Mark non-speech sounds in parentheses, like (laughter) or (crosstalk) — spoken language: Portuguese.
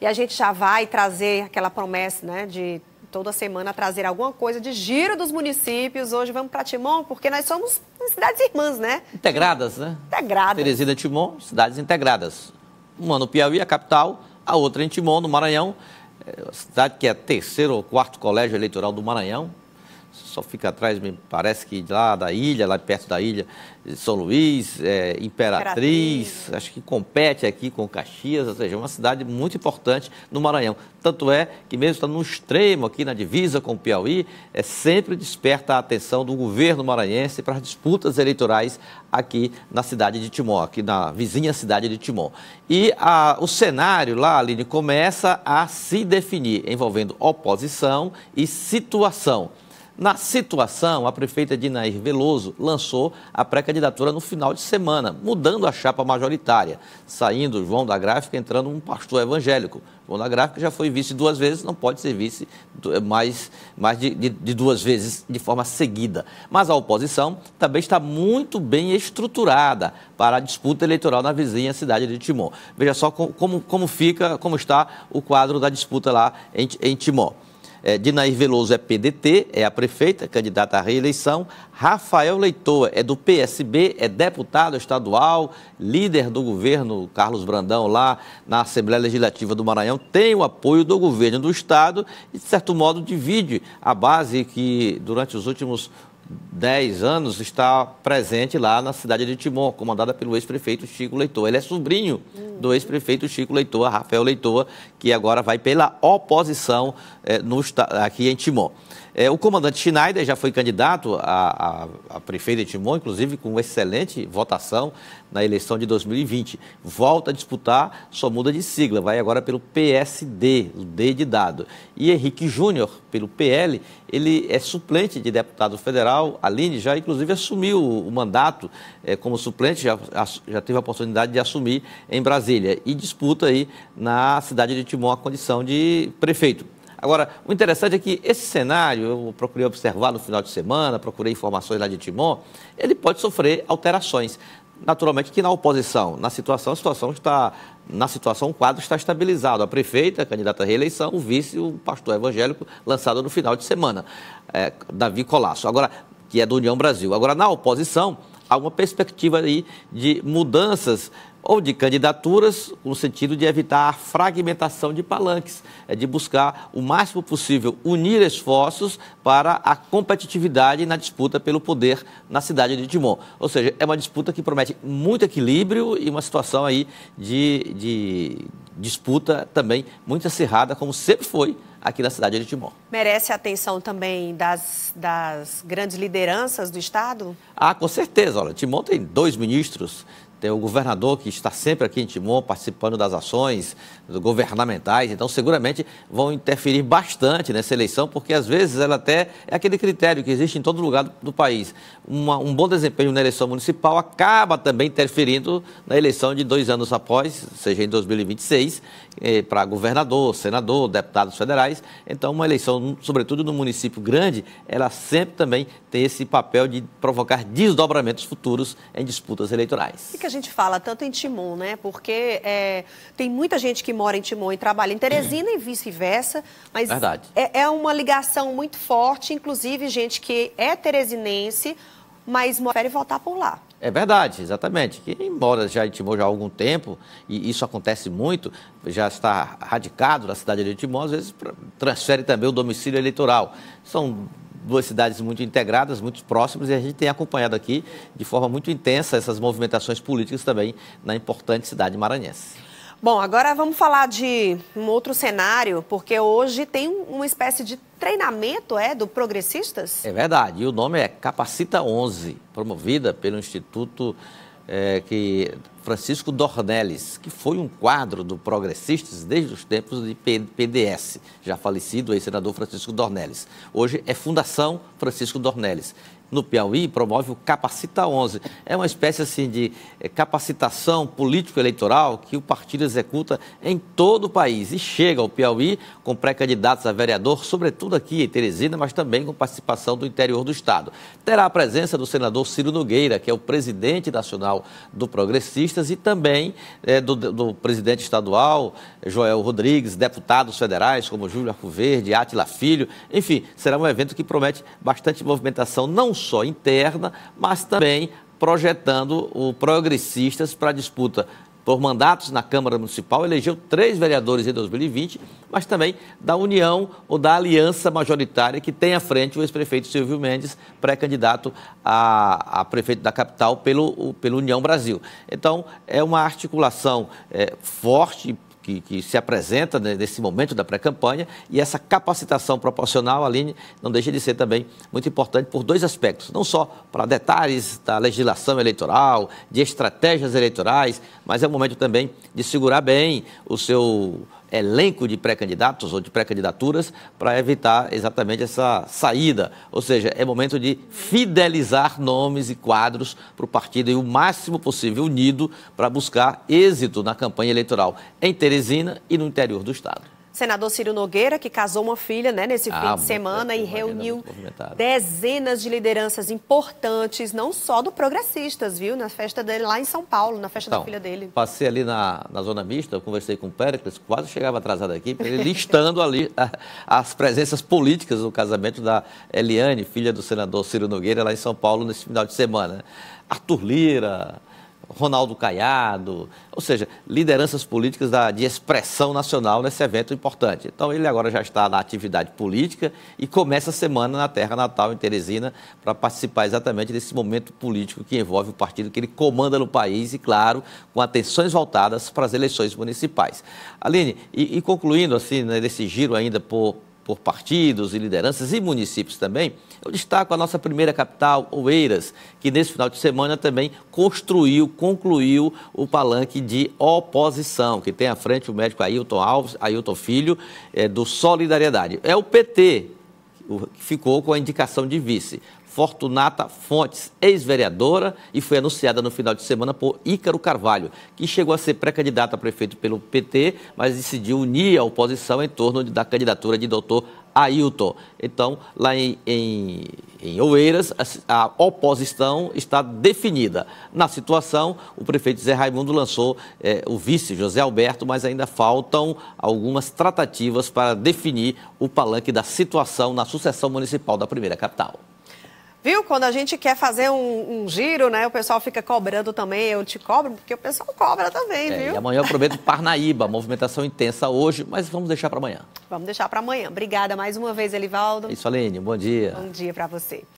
E a gente já vai trazer aquela promessa, né, de toda semana trazer alguma coisa de giro dos municípios. Hoje vamos para Timon, porque nós somos cidades irmãs, né? Integradas, né? Integradas. Teresina e Timon, cidades integradas. Uma no Piauí, a capital, a outra em Timon, no Maranhão, é, cidade que é terceiro ou quarto colégio eleitoral do Maranhão, só fica atrás, me parece que lá da ilha, lá perto da ilha, São Luís, é, Imperatriz, Imperatriz, acho que compete aqui com Caxias, ou seja, é uma cidade muito importante no Maranhão. Tanto é que mesmo estando no extremo aqui na divisa com o Piauí, é, sempre desperta a atenção do governo maranhense para as disputas eleitorais aqui na cidade de Timó, aqui na vizinha cidade de Timó. E a, o cenário lá, Aline, começa a se definir, envolvendo oposição e situação. Na situação, a prefeita Dinair Veloso lançou a pré-candidatura no final de semana, mudando a chapa majoritária, saindo João da Gráfica entrando um pastor evangélico. João da Gráfica já foi vice duas vezes, não pode ser vice eh, mais, mais de, de, de duas vezes de forma seguida. Mas a oposição também está muito bem estruturada para a disputa eleitoral na vizinha cidade de Timor. Veja só como, como fica, como está o quadro da disputa lá em, em Timor. É, Dinair Veloso é PDT, é a prefeita, candidata à reeleição. Rafael Leitoa é do PSB, é deputado estadual, líder do governo Carlos Brandão lá na Assembleia Legislativa do Maranhão, tem o apoio do governo do estado e, de certo modo, divide a base que durante os últimos 10 anos, está presente lá na cidade de Timon, comandada pelo ex-prefeito Chico Leitor. Ele é sobrinho do ex-prefeito Chico Leitor, Rafael Leitor, que agora vai pela oposição eh, no, aqui em Timon. É, o comandante Schneider já foi candidato a, a, a prefeito de Timon, inclusive com excelente votação na eleição de 2020. Volta a disputar, só muda de sigla, vai agora pelo PSD, o D de dado. E Henrique Júnior, pelo PL, ele é suplente de deputado federal. Aline já, inclusive, assumiu o mandato é, como suplente, já, já teve a oportunidade de assumir em Brasília e disputa aí na cidade de Timon a condição de prefeito. Agora, o interessante é que esse cenário, eu procurei observar no final de semana, procurei informações lá de Timon, ele pode sofrer alterações. Naturalmente que na oposição, na situação, a situação está. Na situação, o quadro está estabilizado. A prefeita, a candidata à reeleição, o vice, o pastor evangélico, lançado no final de semana, é, Davi Colasso, agora, que é do União Brasil. Agora, na oposição, há uma perspectiva aí de mudanças ou de candidaturas, no sentido de evitar a fragmentação de palanques, é de buscar o máximo possível unir esforços para a competitividade na disputa pelo poder na cidade de Timon. Ou seja, é uma disputa que promete muito equilíbrio e uma situação aí de, de disputa também muito acirrada, como sempre foi aqui na cidade de Timor. Merece a atenção também das, das grandes lideranças do Estado? Ah, com certeza. Olha, Timor tem dois ministros, tem o governador que está sempre aqui em Timon participando das ações governamentais, então seguramente vão interferir bastante nessa eleição, porque às vezes ela até é aquele critério que existe em todo lugar do, do país. Uma, um bom desempenho na eleição municipal acaba também interferindo na eleição de dois anos após, seja em 2026, eh, para governador, senador, deputados federais. Então, uma eleição, sobretudo no município grande, ela sempre também tem esse papel de provocar desdobramentos futuros em disputas eleitorais gente fala tanto em Timon, né? Porque é, tem muita gente que mora em Timon e trabalha em Teresina e vice-versa. Mas Verdade. É, é uma ligação muito forte, inclusive gente que é teresinense, mas prefere voltar por lá. É verdade, exatamente. Quem mora já em Timor já há algum tempo, e isso acontece muito, já está radicado na cidade de Timor, às vezes transfere também o domicílio eleitoral. São duas cidades muito integradas, muito próximas, e a gente tem acompanhado aqui de forma muito intensa essas movimentações políticas também na importante cidade maranhense. Bom, agora vamos falar de um outro cenário, porque hoje tem uma espécie de treinamento é do Progressistas? É verdade, e o nome é Capacita 11, promovida pelo Instituto é, que Francisco Dornelles, que foi um quadro do Progressistas desde os tempos de PDS, já falecido, ex-senador Francisco Dornelles. Hoje é Fundação Francisco Dornelles no Piauí promove o Capacita 11. É uma espécie assim de eh, capacitação político-eleitoral que o partido executa em todo o país e chega ao Piauí com pré-candidatos a vereador, sobretudo aqui em Teresina, mas também com participação do interior do estado. Terá a presença do senador Ciro Nogueira, que é o presidente nacional do Progressistas e também é, do, do presidente estadual Joel Rodrigues, deputados federais como Júlio Arco Verde, Atila Filho. Enfim, será um evento que promete bastante movimentação não só interna, mas também projetando o Progressistas para a disputa por mandatos na Câmara Municipal, elegeu três vereadores em 2020, mas também da União ou da Aliança Majoritária, que tem à frente o ex-prefeito Silvio Mendes, pré-candidato a, a, prefeito da capital pelo, pelo União Brasil. Então, é uma articulação é, forte, que, que se apresenta nesse momento da pré-campanha e essa capacitação proporcional, Aline, não deixa de ser também muito importante por dois aspectos, não só para detalhes da legislação eleitoral, de estratégias eleitorais, mas é um momento também de segurar bem o seu elenco de pré-candidatos ou de pré-candidaturas para evitar exatamente essa saída. Ou seja, é momento de fidelizar nomes e quadros para o partido e o máximo possível unido para buscar êxito na campanha eleitoral em Teresina e no interior do Estado. Senador Ciro Nogueira, que casou uma filha né, nesse ah, fim de semana e reuniu dezenas de lideranças importantes, não só do Progressistas, viu? Na festa dele lá em São Paulo, na festa então, da filha dele. Passei ali na, na zona mista, eu conversei com o Péricles, quase chegava atrasado aqui, ele listando ali (laughs) a, as presenças políticas do casamento da Eliane, filha do senador Ciro Nogueira, lá em São Paulo nesse final de semana. Arthur Lira, Ronaldo Caiado, ou seja, lideranças políticas da, de expressão nacional nesse evento importante. Então ele agora já está na atividade política e começa a semana na terra natal, em Teresina, para participar exatamente desse momento político que envolve o partido que ele comanda no país e, claro, com atenções voltadas para as eleições municipais. Aline, e, e concluindo assim, né, nesse giro ainda por por partidos e lideranças e municípios também, eu destaco a nossa primeira capital, Oeiras, que nesse final de semana também construiu, concluiu o palanque de oposição, que tem à frente o médico Ailton Alves, Ailton Filho, é, do Solidariedade. É o PT, que ficou com a indicação de vice. Fortunata Fontes, ex-vereadora, e foi anunciada no final de semana por Ícaro Carvalho, que chegou a ser pré-candidata a prefeito pelo PT, mas decidiu unir a oposição em torno da candidatura de doutor Ailton. Então, lá em, em, em Oeiras, a, a, oposição está definida. Na situação, o prefeito Zé Raimundo lançou eh, o vice José Alberto, mas ainda faltam algumas tratativas para definir o palanque da situação na sucessão municipal da primeira capital. Viu? Quando a gente quer fazer um, um, giro, né? O pessoal fica cobrando também, eu te cobro, porque o pessoal cobra também, é, viu? E amanhã eu prometo Parnaíba, (laughs) movimentação intensa hoje, mas vamos deixar para amanhã. Vamos deixar para amanhã. Obrigada mais uma vez, Elivaldo. É isso, Aline, bom dia. Bom dia para você.